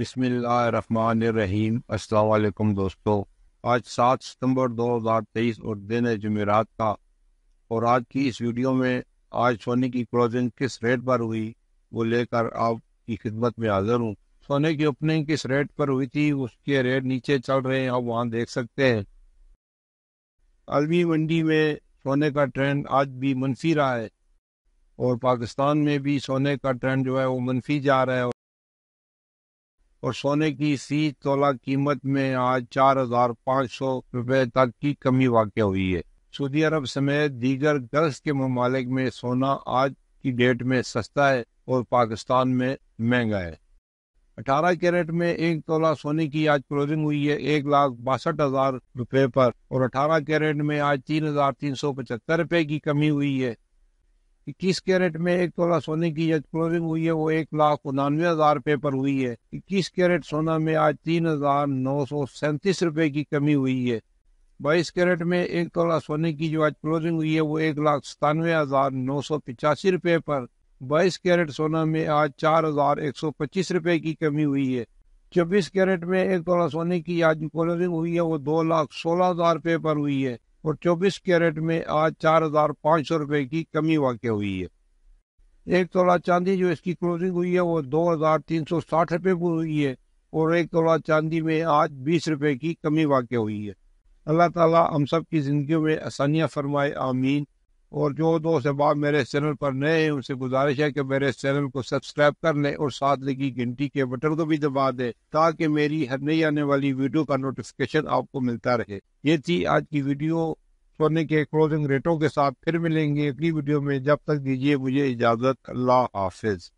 बसमीम अल्लाम दोस्तों आज सात सितंबर 2023 और दिन है जमेरात का और आज की इस वीडियो में आज सोने की क्लोजिंग किस रेट पर हुई वो लेकर आपकी खिदमत में हाजिर हूँ सोने की ओपनिंग किस रेट पर हुई थी उसके रेट नीचे चल रहे हैं आप वहाँ देख सकते हैं आलमी मंडी में सोने का ट्रेंड आज भी मनफी रहा है और पाकिस्तान में भी सोने का ट्रेंड जो है वो मनफी जा रहा है और सोने की सी तोला कीमत में आज चार हजार पाँच सौ रुपए तक की कमी वाक़ हुई है सऊदी अरब समेत दीगर गर्ल्स के ममालिक में सोना आज की डेट में सस्ता है और पाकिस्तान में महंगा है अठारह कैरेट में एक तोला सोने की आज क्लोजिंग हुई है एक लाख बासठ हजार रुपए पर और अठारह कैरेट में आज तीन हजार तीन सौ पचहत्तर रुपए की कमी हुई है इक्कीस कैरेट में एक तोला सोने की जो क्लोजिंग हुई है वो एक लाख उनानवे हजार रुपए पर हुई है इक्कीस कैरेट सोना में आज तीन हजार नौ सौ सैंतीस रुपए की कमी हुई है बाईस कैरेट में एक तोला सोने की जो आज क्लोजिंग हुई है वो एक लाख सतानवे हजार नौ सौ पिचासी रुपए पर बाईस कैरेट सोना में आज चार हजार एक सौ पच्चीस रुपए की कमी हुई है चौबीस कैरेट में एक तोला सोने की आज क्लोजिंग हुई है वो दो लाख सोलह हजार रुपए पर हुई है और 24 कैरेट में आज चार हजार पाँच सौ रुपये की कमी वाक़ हुई है एक तोला चांदी जो इसकी क्लोजिंग हुई है वो दो हजार तीन सौ साठ रुपये पर हुई है और एक तोला चांदी में आज बीस रुपये की कमी वाक़ हुई है अल्लाह ताला हम सब की ज़िंदगी में आसानियाँ फरमाए आमीन और जो दोस्त अहबाब मेरे चैनल पर नए हैं उनसे गुजारिश है कि मेरे चैनल को सब्सक्राइब कर लें और साथ लगी घंटी के बटन को भी दबा दें ताकि मेरी हर नई आने वाली वीडियो का नोटिफिकेशन आपको मिलता रहे ये थी आज की वीडियो सोने के क्लोजिंग रेटों के साथ फिर मिलेंगे अगली वीडियो में जब तक दीजिए मुझे इजाज़त अल्लाह हाफिज़